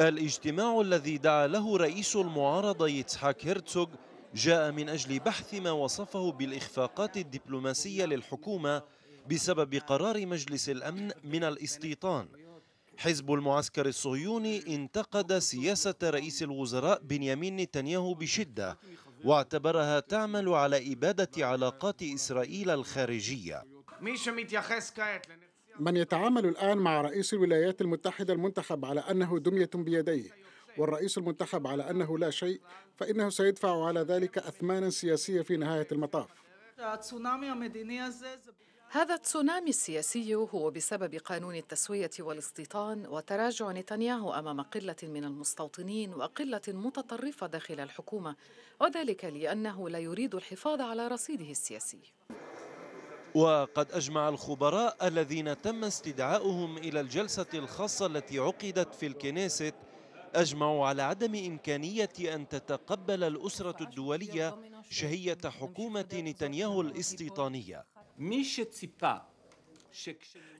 الاجتماع الذي دعا له رئيس المعارضة يتحاك هيرتسوغ جاء من أجل بحث ما وصفه بالإخفاقات الدبلوماسية للحكومة بسبب قرار مجلس الأمن من الاستيطان حزب المعسكر الصهيوني انتقد سياسة رئيس الوزراء بنيامين نتنياهو بشدة واعتبرها تعمل على إبادة علاقات إسرائيل الخارجية من يتعامل الآن مع رئيس الولايات المتحدة المنتخب على أنه دمية بيديه والرئيس المنتخب على أنه لا شيء فإنه سيدفع على ذلك أثمانا سياسية في نهاية المطاف هذا التسونامي السياسي هو بسبب قانون التسوية والاستيطان وتراجع نتنياهو أمام قلة من المستوطنين وقلة متطرفة داخل الحكومة وذلك لأنه لا يريد الحفاظ على رصيده السياسي وقد أجمع الخبراء الذين تم استدعاؤهم إلى الجلسة الخاصة التي عقدت في الكنيست أجمعوا على عدم إمكانية أن تتقبل الأسرة الدولية شهية حكومة نتنياهو الاستيطانية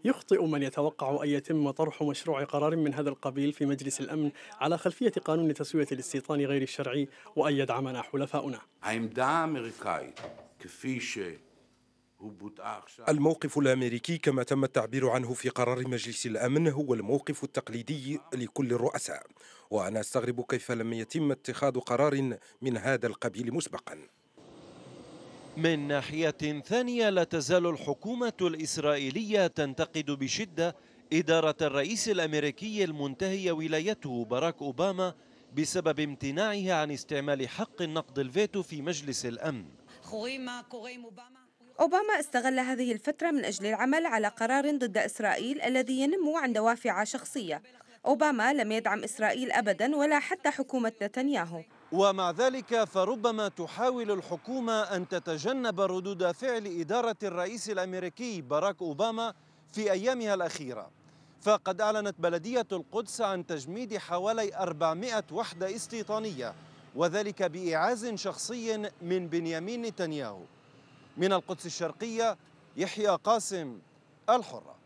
يخطئ من يتوقع أن يتم طرح مشروع قرار من هذا القبيل في مجلس الأمن على خلفية قانون تسوية الاستيطان غير الشرعي وأن يدعمنا حلفاؤنا الموقف الامريكي كما تم التعبير عنه في قرار مجلس الامن هو الموقف التقليدي لكل الرؤساء وانا استغرب كيف لم يتم اتخاذ قرار من هذا القبيل مسبقا من ناحيه ثانيه لا تزال الحكومه الاسرائيليه تنتقد بشده اداره الرئيس الامريكي المنتهي ولايته باراك اوباما بسبب امتناعه عن استعمال حق النقد الفيتو في مجلس الامن أوباما استغل هذه الفترة من أجل العمل على قرار ضد إسرائيل الذي ينمو عن دوافع شخصية أوباما لم يدعم إسرائيل أبدا ولا حتى حكومة نتنياهو ومع ذلك فربما تحاول الحكومة أن تتجنب ردود فعل إدارة الرئيس الأمريكي باراك أوباما في أيامها الأخيرة فقد أعلنت بلدية القدس عن تجميد حوالي 400 وحدة استيطانية وذلك بإعاز شخصي من بنيامين نتنياهو من القدس الشرقية يحيى قاسم الحرة